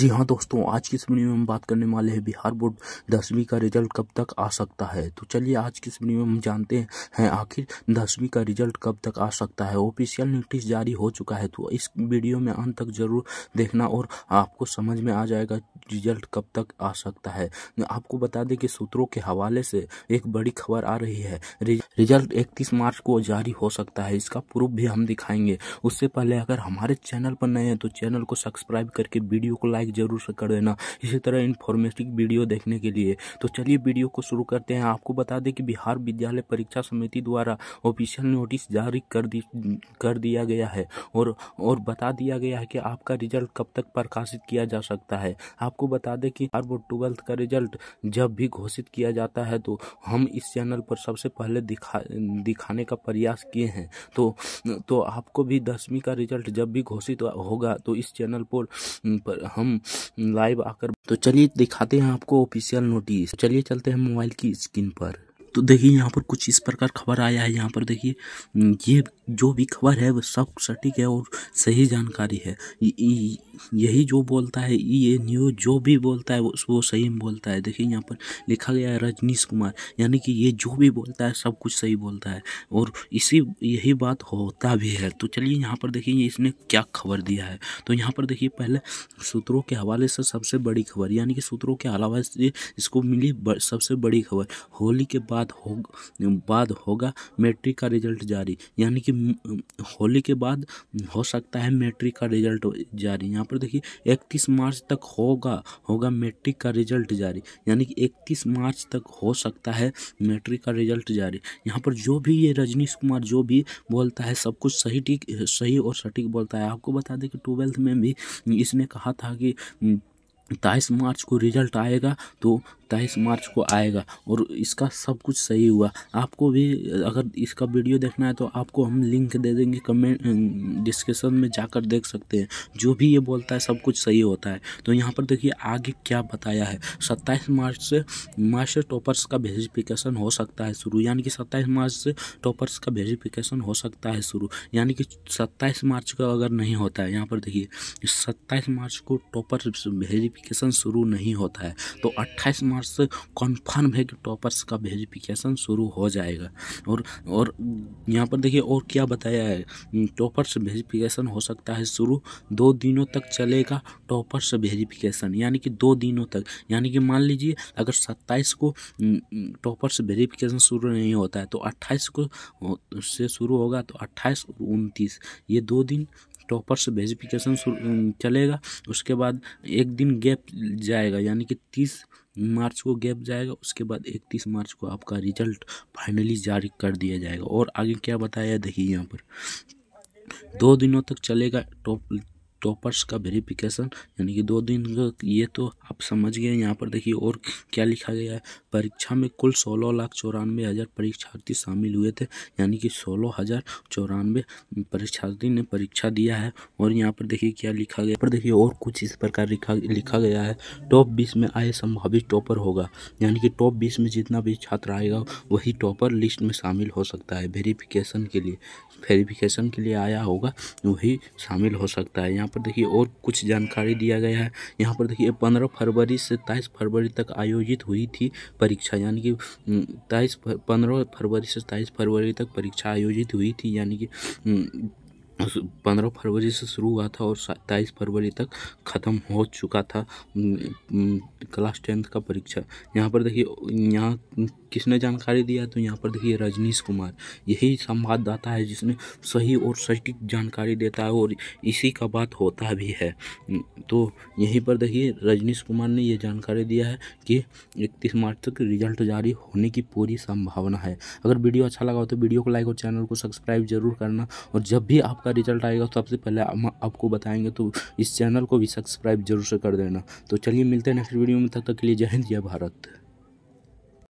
जी हाँ दोस्तों आज की इस वीडियो में हम बात करने वाले हैं बिहार बोर्ड दसवीं का रिजल्ट कब तक आ सकता है तो चलिए आज की इस वीडियो में हम जानते हैं आखिर दसवीं का रिजल्ट कब तक आ सकता है ऑफिशियल नोटिस जारी हो चुका है तो इस वीडियो में अंत तक जरूर देखना और आपको समझ में आ जाएगा रिजल्ट कब तक आ सकता है आपको बता दें कि सूत्रों के हवाले से एक बड़ी खबर आ रही है रिजल्ट इकतीस मार्च को जारी हो सकता है इसका प्रूफ भी हम दिखाएंगे उससे पहले अगर हमारे चैनल पर नए हैं तो चैनल को सब्सक्राइब करके वीडियो को लाइक जरूर से कर देना इसी तरह इन्फॉर्मेटिव वीडियो देखने के लिए तो चलिए वीडियो को शुरू करते हैं आपको बता दें कि बिहार विद्यालय परीक्षा समिति द्वारा ऑफिशियल नोटिस जारी कर दी कर दिया गया है और और बता दिया गया है कि आपका रिजल्ट कब तक प्रकाशित किया जा सकता है आपको बता दें कि हर वो ट्वेल्थ का रिजल्ट जब भी घोषित किया जाता है तो हम इस चैनल पर सबसे पहले दिख दिखा दिखाने का प्रयास किए हैं तो तो आपको भी दसवीं का रिजल्ट जब भी घोषित होगा तो इस चैनल पर, पर हम लाइव आकर तो चलिए दिखाते हैं आपको ऑफिशियल नोटिस तो चलिए चलते हैं मोबाइल की स्क्रीन पर तो देखिए यहाँ पर कुछ इस प्रकार खबर आया है यहाँ पर देखिए ये जो भी खबर है वह सब सटीक है और सही जानकारी है यही जो बोलता है ये न्यूज़ जो भी बोलता है वो सही में बोलता है देखिए यहाँ पर लिखा गया है रजनीश कुमार यानी कि ये जो भी बोलता है सब कुछ सही बोलता है और इसी यही बात होता भी है तो चलिए यहाँ पर देखिए इसने क्या खबर दिया है तो यहाँ पर देखिए पहले सूत्रों के हवाले से सबसे बड़ी खबर यानी कि सूत्रों के अलावा इसको मिली सबसे बड़ी खबर होली के बाद हो बाद होगा मैट्रिक का रिजल्ट जारी यानी कि हम्म, होली के बाद हो सकता है मैट्रिक का रिजल्ट जारी यहाँ पर देखिए इकतीस मार्च तक होगा होगा मैट्रिक का रिजल्ट जारी यानी कि इकतीस मार्च तक हो सकता है मैट्रिक का रिजल्ट जारी यहाँ पर जो भी ये रजनीश कुमार जो भी बोलता है सब कुछ सही ठीक सही और सटीक बोलता है आपको बता दें कि ट्वेल्थ में भी इसने कहा था कि तेईस मार्च को रिजल्ट आएगा तो तेईस मार्च को आएगा और इसका सब कुछ सही हुआ आपको भी अगर इसका वीडियो देखना है तो आपको हम लिंक दे देंगे कमेंट डिस्क्रिप्शन में जाकर देख सकते हैं जो भी ये बोलता है सब कुछ सही होता है तो यहाँ पर देखिए आगे क्या बताया है सत्ताईस मार्च से मास्टर टॉपर्स का वेरीफिकेशन हो सकता है शुरू यानी कि सत्ताईस मार्च से टॉपर्स का वेरीफिकेशन हो सकता है शुरू यानी कि सत्ताईस मार्च का अगर नहीं होता है यहाँ पर देखिए सत्ताईस मार्च को टॉपर वेरीफिक वेरिफिकेशन शुरू नहीं होता है तो 28 मार्च से कन्फर्म है कि टॉपर्स का वेरिफिकेशन शुरू हो जाएगा और और यहाँ पर देखिए और क्या बताया है टॉपर्स वेरिफिकेशन हो सकता है शुरू दो दिनों तक चलेगा टॉपर्स वेरिफिकेशन यानी कि दो दिनों तक यानी कि मान लीजिए अगर सत्ताईस को टॉपर्स वेरिफिकेशन शुरू नहीं होता है तो अट्ठाईस को से शुरू होगा तो अट्ठाईस और उनतीस ये दो दिन टॉपर्स वेरिफिकेशन चलेगा उसके बाद एक दिन गैप जाएगा यानी कि तीस मार्च को गैप जाएगा उसके बाद इकतीस मार्च को आपका रिजल्ट फाइनली जारी कर दिया जाएगा और आगे क्या बताया देखिए यहाँ पर दो दिनों तक चलेगा टॉप टॉपर्स का वेरिफिकेशन यानी कि दो दिन का ये तो आप समझ गए यहाँ पर देखिए और क्या लिखा गया है परीक्षा में कुल सोलह लाख चौरानवे हज़ार परीक्षार्थी शामिल हुए थे यानी कि सोलह हज़ार चौरानवे परीक्षार्थी ने परीक्षा दिया है और यहाँ पर देखिए क्या लिखा गया पर देखिए और कुछ इस प्रकार लिखा लिखा गया है टॉप बीस में आए संभावित टॉपर होगा यानी कि टॉप बीस में जितना भी छात्र आएगा वही टॉपर लिस्ट में शामिल हो सकता है वेरीफिकेशन के लिए वेरीफिकेशन के लिए आया होगा वही शामिल हो सकता है यहाँ पर देखिए और कुछ जानकारी दिया गया है यहाँ पर देखिए पंद्रह फरवरी से तेईस फरवरी तक आयोजित हुई थी परीक्षा यानी कि तेईस पंद्रह फरवरी से तेईस फरवरी तक परीक्षा आयोजित हुई थी यानी कि पंद्रह फरवरी से शुरू हुआ था और सत्ताईस फरवरी तक ख़त्म हो चुका था क्लास टेंथ का परीक्षा यहाँ पर देखिए यहाँ किसने जानकारी दिया तो यहाँ पर देखिए रजनीश कुमार यही संवाददाता है जिसने सही और सटीक जानकारी देता है और इसी का बात होता भी है तो यहीं पर देखिए रजनीश कुमार ने ये जानकारी दिया है कि इकतीस मार्च तक रिजल्ट जारी होने की पूरी संभावना है अगर वीडियो अच्छा लगा हो तो वीडियो को लाइक और चैनल को सब्सक्राइब जरूर करना और जब भी आपका रिजल्ट आएगा सबसे पहले हम आपको बताएंगे तो इस चैनल को भी सब्सक्राइब जरूर से कर देना तो चलिए मिलते हैं नेक्स्ट वीडियो में तब तक के लिए जय हिंद जय भारत